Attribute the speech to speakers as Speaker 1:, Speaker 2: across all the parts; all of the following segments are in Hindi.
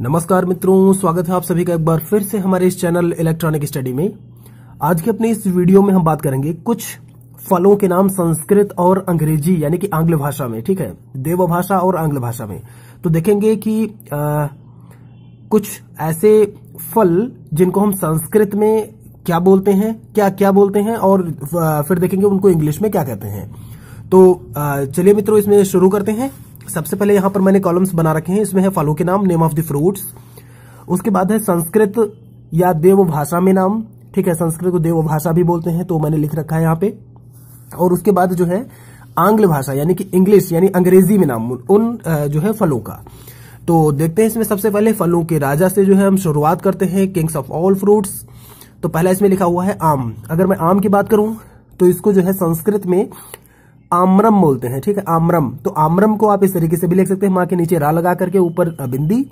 Speaker 1: नमस्कार मित्रों स्वागत है आप सभी का एक बार फिर से हमारे इस चैनल इलेक्ट्रॉनिक स्टडी में आज के अपने इस वीडियो में हम बात करेंगे कुछ फलों के नाम संस्कृत और अंग्रेजी यानी कि आंग्ल भाषा में ठीक है देव भाषा और आंग्ल भाषा में तो देखेंगे कि आ, कुछ ऐसे फल जिनको हम संस्कृत में क्या बोलते हैं क्या क्या बोलते हैं और फिर देखेंगे उनको इंग्लिश में क्या कहते हैं तो चलिए मित्रों इसमें शुरू करते हैं सबसे पहले यहां पर मैंने कॉलम्स बना रखे हैं इसमें है फलों के नाम नेम ऑफ द फ्रूट्स उसके बाद है संस्कृत या देव भाषा में नाम ठीक है संस्कृत को देव भाषा भी बोलते हैं तो मैंने लिख रखा है यहाँ पे और उसके बाद जो है आंग्ल भाषा यानी कि इंग्लिश यानी अंग्रेजी में नाम उन जो है फलों का तो देखते हैं इसमें सबसे पहले फलों के राजा से जो है हम शुरुआत करते हैं किंग्स ऑफ ऑल फ्रूट्स तो पहला इसमें लिखा हुआ है आम अगर मैं आम की बात करूं तो इसको जो है संस्कृत में आम्रम बोलते हैं ठीक है आम्रम तो आम्रम को आप इस तरीके से भी लिख सकते हैं माँ के नीचे रा लगा करके ऊपर बिंदी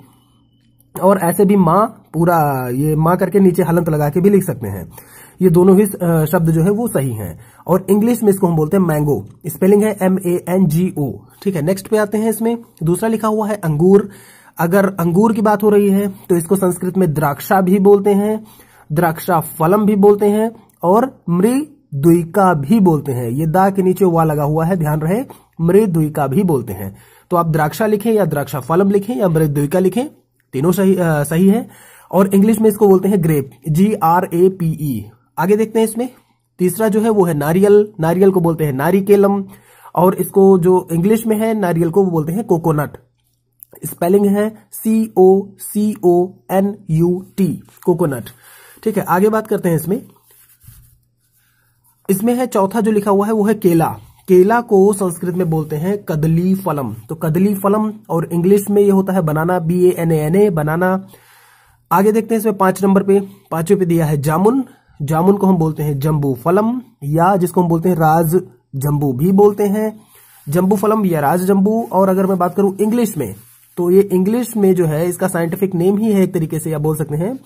Speaker 1: और ऐसे भी माँ पूरा ये माँ करके नीचे हलंत लगा के भी लिख सकते हैं ये दोनों ही शब्द जो है वो सही हैं और इंग्लिश में इसको हम बोलते हैं मैंगो स्पेलिंग है M A N G O ठीक है नेक्स्ट पे आते हैं इसमें दूसरा लिखा हुआ है अंगूर अगर अंगूर की बात हो रही है तो इसको संस्कृत में द्राक्षा भी बोलते हैं द्राक्षा फलम भी बोलते हैं और मृ द्विका भी बोलते हैं ये दा के नीचे वा लगा हुआ है ध्यान रहे मृद्विका भी बोलते हैं तो आप द्राक्षा लिखें या द्राक्षा फलम लिखें या मृद्विका लिखें तीनों सही आ, सही है और इंग्लिश में इसको बोलते हैं grape G R A P E आगे देखते हैं इसमें तीसरा जो है वो है नारियल नारियल को बोलते हैं नारिकेलम और इसको जो इंग्लिश में है नारियल को वो बोलते हैं कोकोनट स्पेलिंग है C O C O N U T coconut ठीक है आगे बात करते हैं इसमें इसमें है चौथा जो लिखा हुआ है वो है केला केला को संस्कृत में बोलते हैं कदली फलम तो कदली फलम और इंग्लिश में ये होता है banana B A N A N A banana आगे देखते हैं इसमें पांच नंबर पे पांचवे पे दिया है जामुन जामुन को हम बोलते हैं जम्बू फलम या जिसको हम बोलते हैं राज जम्बू भी बोलते हैं जम्बू फलम या राज जम्बू और अगर मैं बात करूं इंग्लिश में तो ये इंग्लिश में जो है इसका साइंटिफिक नेम ही है एक तरीके से या बोल सकते हैं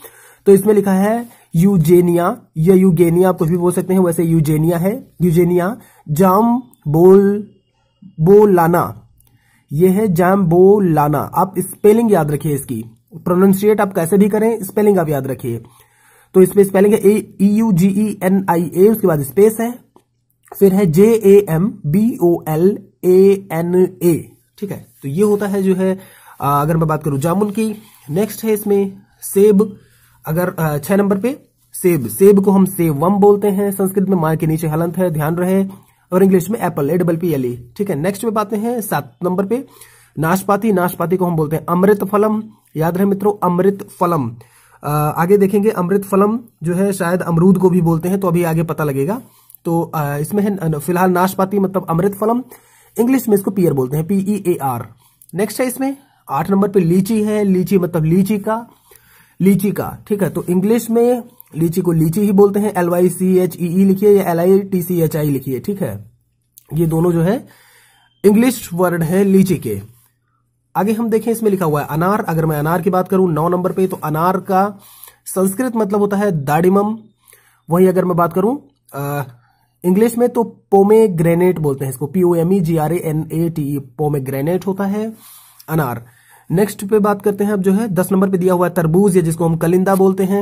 Speaker 1: तो इसमें लिखा है यूजेनिया या यूगेनिया आप कुछ भी बोल सकते हैं वैसे यूजेनिया है यूजेनिया जाम बोल बोलाना ये है जाम बोलाना आप स्पेलिंग याद रखिए इसकी प्रोनाउंसिएट आप कैसे भी करें स्पेलिंग आप याद रखिए तो इसमें स्पेलिंग है ए ई यू जी ई एन आई ए उसके बाद स्पेस है फिर है J A M B O L A N A ठीक है तो ये होता है जो है अगर मैं बात करूं जामुन की नेक्स्ट है इसमें सेब अगर छह नंबर पे सेब सेब को हम सेब वम बोलते हैं संस्कृत में माँ के नीचे हलंत है ध्यान रहे और इंग्लिश में apple A double P L E ठीक है नेक्स्ट पे पाते हैं सात नंबर पे नाशपाती नाशपाती को हम बोलते हैं अमृत फलम याद रहे मित्रों अमृत फलम आगे देखेंगे अमृत फलम जो है शायद अमरूद को भी बोलते हैं तो अभी आगे पता लगेगा तो इसमें है फिलहाल नाशपाती मतलब अमृत फलम इंग्लिश में इसको पियर बोलते हैं पीई ए आर नेक्स्ट है इसमें आठ नंबर पे लीची है लीची मतलब लीची का लीची का ठीक है तो इंग्लिश में लीची को लीची ही बोलते हैं L Y C H E लिखिए या L I T C H I लिखिए ठीक है ये दोनों जो है इंग्लिश वर्ड है लीची के आगे हम देखें इसमें लिखा हुआ है अनार अगर मैं अनार की बात करूं नौ नंबर पे तो अनार का संस्कृत मतलब होता है दाडिमम वहीं अगर मैं बात करूं इंग्लिश में तो पोमे ग्रेनेट बोलते हैं इसको P O M E G e R A N A T e, pomegranate होता है अनार नेक्स्ट पे बात करते हैं अब जो है दस नंबर पे दिया हुआ है तरबूज या जिसको हम कलिंदा बोलते हैं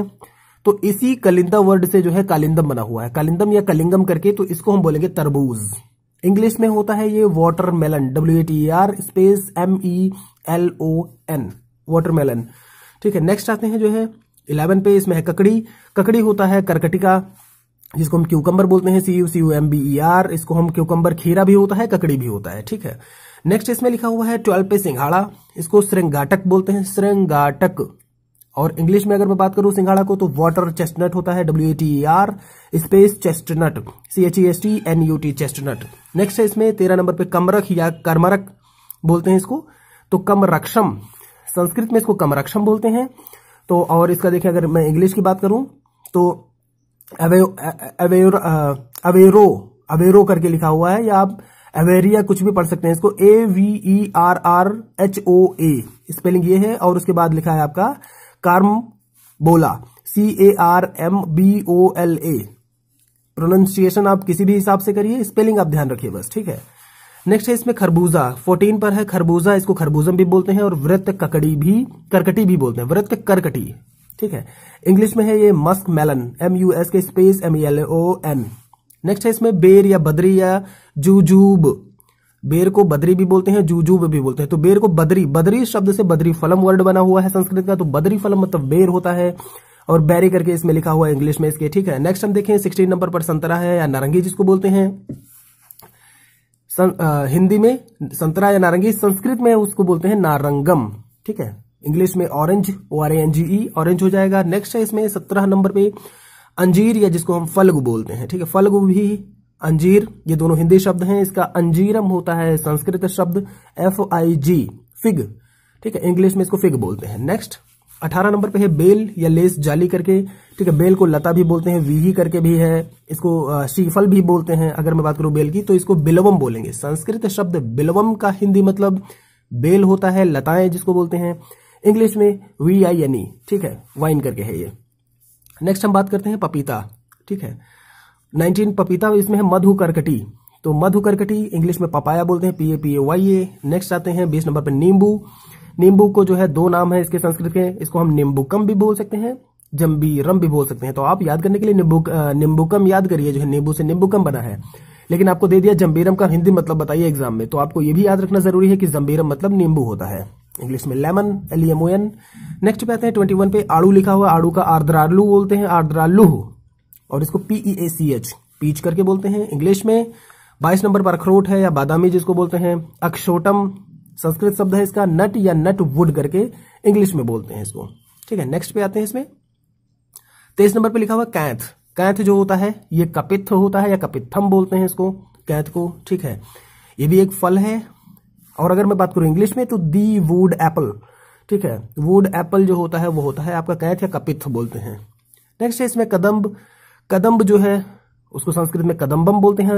Speaker 1: तो इसी कलिंदा वर्ड से जो है कालिंदम बना हुआ है कालिंदम या कलिंगम करके तो इसको हम बोलेंगे तरबूज इंग्लिश में होता है ये water melon W A T R space M E L O N water melon ठीक है नेक्स्ट आते हैं जो है इलेवन पे इसमें है ककड़ी ककड़ी होता है करकटिका जिसको हम क्यूकम्बर बोलते हैं C U C U M B E R इसको हम क्यूकम्बर खीरा भी होता है ककड़ी भी होता है ठीक है नेक्स्ट इसमें लिखा हुआ है ट्वेल्व पे सिंघाड़ा इसको श्रृंगाटक बोलते हैं श्रृंगाटक और इंग्लिश में अगर मैं बात करूं सिंघाड़ा को तो वाटर चेस्टनट होता है W T R space chestnut C H E S T N U T chestnut next है इसमें तेरह नंबर पे कमरख या कर्मरक बोलते हैं इसको तो कमरक्षम संस्कृत में इसको कमरक्षम बोलते हैं तो और इसका देखिए अगर मैं इंग्लिश की बात करूं तो अवेरो अवेरो अवेरो करके लिखा हुआ है या आप एवेरिया कुछ भी पढ़ सकते हैं इसको A V E R R H O A spelling ये है और उसके बाद लिखा है आपका carambola C A R M B O L A pronunciation आप किसी भी हिसाब से करिए स्पेलिंग आप ध्यान रखिए बस ठीक है नेक्स्ट है इसमें खरबूजा फोर्टीन पर है खरबूजा इसको खरबूजम भी बोलते हैं और वृत्त ककड़ी भी करकटी भी बोलते हैं वृत्त करकटी ठीक है इंग्लिश में है ये musk melon M U S K space M L O N next है इसमें बेर या बदरी या जूजूब बेर को बदरी भी बोलते हैं जूजूब भी बोलते हैं तो बेर को बदरी बदरी शब्द से बदरी फलम वर्ड बना हुआ है संस्कृत का तो बदरी फलम मतलब बेर होता है और बैरी करके इसमें लिखा हुआ है इंग्लिश में इसके ठीक है नेक्स्ट हम देखें सिक्सटीन नंबर पर संतरा है या नारंगी जिसको बोलते हैं सं, आ, हिंदी में संतरा या नारंगी संस्कृत में उसको बोलते हैं नारंगम ठीक है इंग्लिश में orange O R N G E orange हो जाएगा नेक्स्ट है इसमें सत्रह नंबर पे अंजीर या जिसको हम फलगु बोलते हैं ठीक है फलगु भी अंजीर ये दोनों हिंदी शब्द हैं इसका अंजीरम होता है संस्कृत शब्द एफ आई जी फिग ठीक है इंग्लिश में इसको फिग बोलते हैं नेक्स्ट अठारह नंबर पे है बेल या लेस जाली करके ठीक है बेल को लता भी बोलते हैं वीही करके भी है इसको शीफल भी बोलते हैं अगर मैं बात करूं बेल की तो इसको बिलवम बोलेंगे संस्कृत शब्द बिलवम का हिंदी मतलब बेल होता है लताएं जिसको बोलते हैं इंग्लिश में वी आई एन ई ठीक है वाइन करके है ये नेक्स्ट हम बात करते हैं पपीता ठीक है नाइनटीन पपीता इसमें है मधु करकटी तो मधु करकटी इंग्लिश में पपाया बोलते हैं पीए पीए वाई ए नेक्स्ट आते हैं बीस नंबर पर नींबू नींबू को जो है दो नाम है इसके संस्कृत के इसको हम नींबूकम भी बोल सकते हैं जम्बी रम भी बोल सकते हैं तो आप याद करने के लिए नींबू नींबूकम याद करिए जो है नींबू से नींबूकम बना है लेकिन आपको दे दिया जम्बीरम का हिंदी मतलब बताइए एग्जाम में तो आपको ये भी याद रखना जरूरी है कि जम्बीरम मतलब नींबू होता है इंग्लिश में lemon L M O N next पे आते हैं ट्वेंटी वन पे आड़ू लिखा हुआ आड़ू का आर्द्रालू बोलते हैं आर्द्रालू और इसको P E A C H peach करके बोलते हैं इंग्लिश में बाईस नंबर पर अखरोट है या बादामी जिसको बोलते हैं अक्षोटम संस्कृत शब्द है इसका नट या नट वुड करके इंग्लिश में बोलते हैं इसको ठीक है नेक्स्ट पे आते हैं इसमें तेईस नंबर पे लिखा हुआ कैंथ कैंथ जो होता है ये कपित्थ होता है या कपित्थम बोलते हैं इसको कैंथ को ठीक है ये भी एक फल है और अगर मैं बात करूं इंग्लिश में तो दी वुड एप्पल ठीक है वुड एप्पल जो होता है वो होता है आपका कैथ या कपित बोलते हैं नेक्स्ट है इसमें कदम्ब कदम्ब जो है उसको संस्कृत में कदम्बम बोलते हैं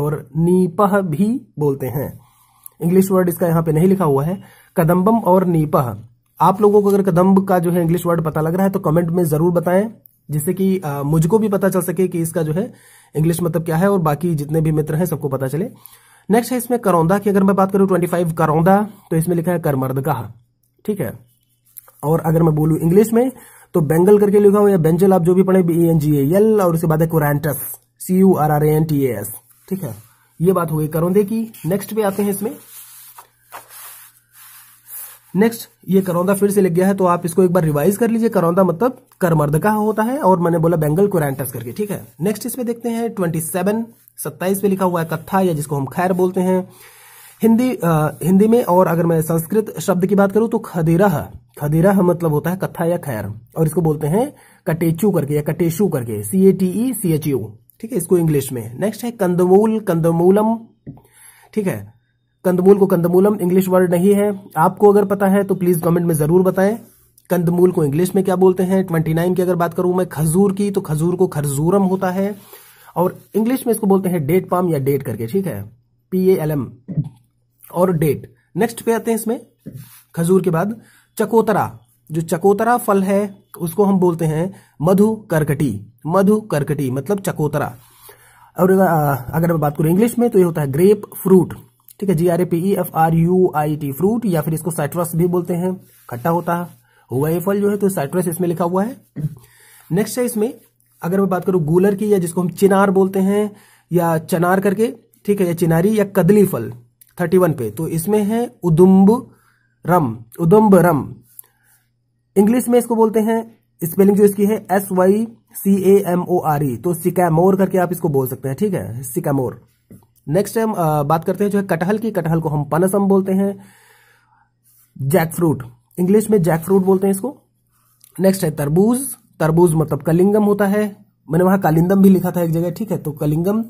Speaker 1: और नीपह भी बोलते हैं इंग्लिश वर्ड इसका यहाँ पे नहीं लिखा हुआ है कदम्बम और नीपह आप लोगों को अगर कदम्ब का जो है इंग्लिश वर्ड पता लग रहा है तो कमेंट में जरूर बताएं जिससे कि मुझको भी पता चल सके कि इसका जो है इंग्लिश मतलब क्या है और बाकी जितने भी मित्र हैं सबको पता चले नेक्स्ट है इसमें करौंदा की अगर मैं बात करूं 25 करौंदा तो इसमें लिखा है करमर्दगा ठीक है और अगर मैं बोलूं इंग्लिश में तो बेंगल करके लिखा हुआ या बेंजल आप जो भी पढ़े बी एन जी एल और उसके बाद है currants C U R R N T S ठीक है ये बात हो गई करौंदे की नेक्स्ट पे आते हैं इसमें नेक्स्ट ये करौंदा फिर से लिख गया है तो आप इसको एक बार रिवाइज कर लीजिए करौंदा मतलब करमर्द का होता है और मैंने बोला बेंगल को करके ठीक है नेक्स्ट इसमें देखते हैं ट्वेंटी सेवन सत्ताईस पे लिखा हुआ है कत्था या जिसको हम खैर बोलते हैं हिंदी आ, हिंदी में और अगर मैं संस्कृत शब्द की बात करूं तो खदेरा खदेरा मतलब होता है कत्था या खैर और इसको बोलते हैं कटेचू करके या कटेशू करके C A T E C H U ठीक है इसको इंग्लिश में नेक्स्ट है कंदमूल कंदमूलम ठीक है कंदमूल को कंदमूलम इंग्लिश वर्ड नहीं है आपको अगर पता है तो प्लीज कमेंट में जरूर बताएं कंदमूल को इंग्लिश में क्या बोलते हैं ट्वेंटी नाइन की अगर बात करूं मैं खजूर की तो खजूर को खरजूरम होता है और इंग्लिश में इसको बोलते हैं डेट पाम या डेट करके ठीक है पी ए एल एम और डेट नेक्स्ट पे आते हैं इसमें खजूर के बाद चकोतरा जो चकोतरा फल है उसको हम बोलते हैं मधु करकटी मधु करकटी मतलब चकोतरा और अगर मैं बात करूं इंग्लिश में तो ये होता है ग्रेप फ्रूट ठीक है G R A P E F R U I T fruit या फिर इसको साइट्रस भी बोलते हैं खट्टा होता है हुआ ये फल जो है तो साइट्रस इसमें लिखा हुआ है नेक्स्ट है इसमें अगर मैं बात करूं गूलर की या जिसको हम चिनार बोलते हैं या चनार करके ठीक है या चिनारी या कदली फल थर्टी वन पे तो इसमें है उदुम्ब रम उदुम्ब रम इंग्लिश में इसको बोलते हैं स्पेलिंग जो इसकी है S Y C A M O R E तो सिकैमोर करके आप इसको बोल सकते हैं ठीक है सिकैमोर नेक्स्ट हम बात करते हैं जो है कटहल की कटहल को हम पनसम बोलते हैं जैक फ्रूट इंग्लिश में जैक फ्रूट बोलते हैं इसको नेक्स्ट है तरबूज तरबूज मतलब कलिंगम होता है मैंने वहां कालिंदम भी लिखा था एक जगह ठीक है तो कलिंगम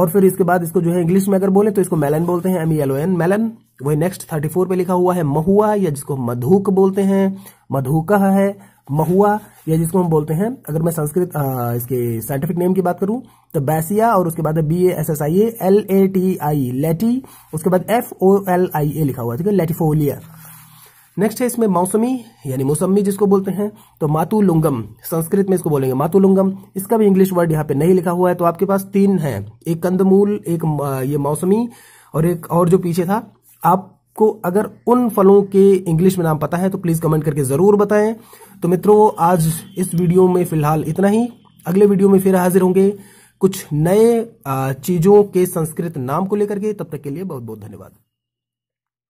Speaker 1: और फिर इसके बाद इसको जो है इंग्लिश में अगर बोले तो इसको मेलन बोलते हैं एम एल एन मेलन वही नेक्स्ट थर्टी फोर पे लिखा हुआ है महुआ या जिसको मधुक बोलते हैं मधुकह है महुआ या जिसको हम बोलते हैं अगर मैं संस्कृत इसके साइंटिफिक नेम की बात करूं तो बैसिया और उसके बाद B A S S I A L A T I लेटी उसके बाद एफ ओ एल आई ए लिखा हुआ ठीक है लेटिफोलिया नेक्स्ट है इसमें मौसमी यानी मौसमी जिसको बोलते हैं तो मातुलुंगम संस्कृत में इसको बोलेंगे मातुलुंगम इसका भी इंग्लिश वर्ड यहाँ पे नहीं लिखा हुआ है तो आपके पास तीन है एक कंदमूल एक ये मौसमी और एक और जो पीछे था आप आपको अगर उन फलों के इंग्लिश में नाम पता है तो प्लीज कमेंट करके जरूर बताएं तो मित्रों आज इस वीडियो में फिलहाल इतना ही अगले वीडियो में फिर हाजिर होंगे कुछ नए चीजों के संस्कृत नाम को लेकर के तब तक के लिए बहुत बहुत धन्यवाद